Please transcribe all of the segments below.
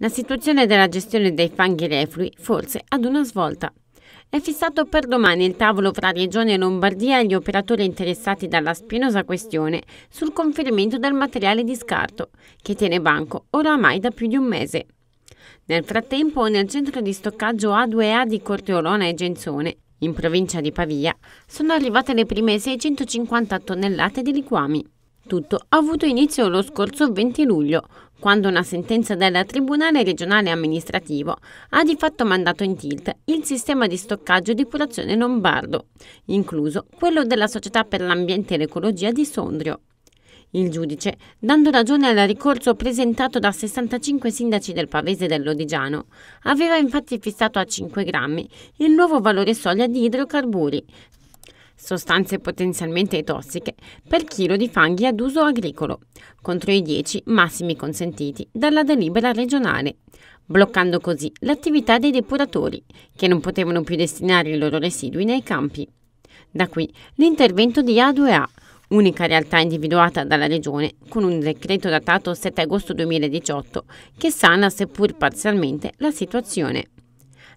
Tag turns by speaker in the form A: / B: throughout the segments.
A: La situazione della gestione dei fanghi reflui forse ad una svolta. È fissato per domani il tavolo fra Regione Lombardia e gli operatori interessati dalla spinosa questione sul conferimento del materiale di scarto, che tiene banco oramai da più di un mese. Nel frattempo, nel centro di stoccaggio A2A di Corteolona e Genzone, in provincia di Pavia, sono arrivate le prime 650 tonnellate di liquami tutto ha avuto inizio lo scorso 20 luglio, quando una sentenza del Tribunale regionale amministrativo ha di fatto mandato in tilt il sistema di stoccaggio di depurazione lombardo, incluso quello della Società per l'Ambiente e l'Ecologia di Sondrio. Il giudice, dando ragione al ricorso presentato da 65 sindaci del Pavese dell'Odigiano, aveva infatti fissato a 5 grammi il nuovo valore soglia di idrocarburi, sostanze potenzialmente tossiche, per chilo di fanghi ad uso agricolo, contro i 10 massimi consentiti dalla delibera regionale, bloccando così l'attività dei depuratori, che non potevano più destinare i loro residui nei campi. Da qui l'intervento di A2A, unica realtà individuata dalla Regione con un decreto datato 7 agosto 2018 che sana seppur parzialmente la situazione.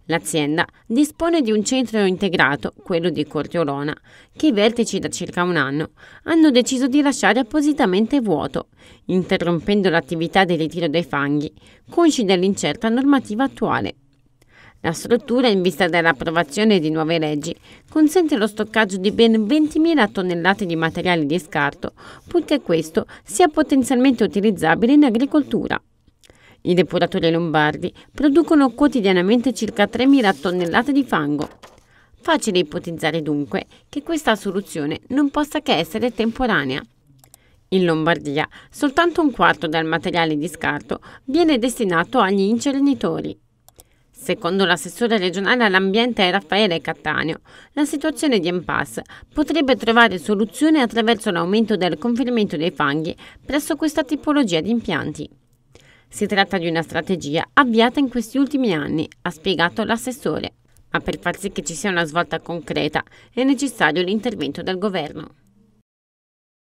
A: L'azienda dispone di un centro integrato, quello di Cortiolona, che i vertici da circa un anno hanno deciso di lasciare appositamente vuoto, interrompendo l'attività di ritiro dei fanghi, consci dell'incerta normativa attuale. La struttura, in vista dell'approvazione di nuove leggi, consente lo stoccaggio di ben 20.000 tonnellate di materiali di scarto, purché questo sia potenzialmente utilizzabile in agricoltura. I depuratori lombardi producono quotidianamente circa 3.000 tonnellate di fango. Facile ipotizzare dunque che questa soluzione non possa che essere temporanea. In Lombardia soltanto un quarto del materiale di scarto viene destinato agli incernitori. Secondo l'assessore regionale all'ambiente Raffaele Cattaneo, la situazione di impasse potrebbe trovare soluzione attraverso l'aumento del conferimento dei fanghi presso questa tipologia di impianti. Si tratta di una strategia avviata in questi ultimi anni, ha spiegato l'assessore, ma per far sì che ci sia una svolta concreta è necessario l'intervento del governo.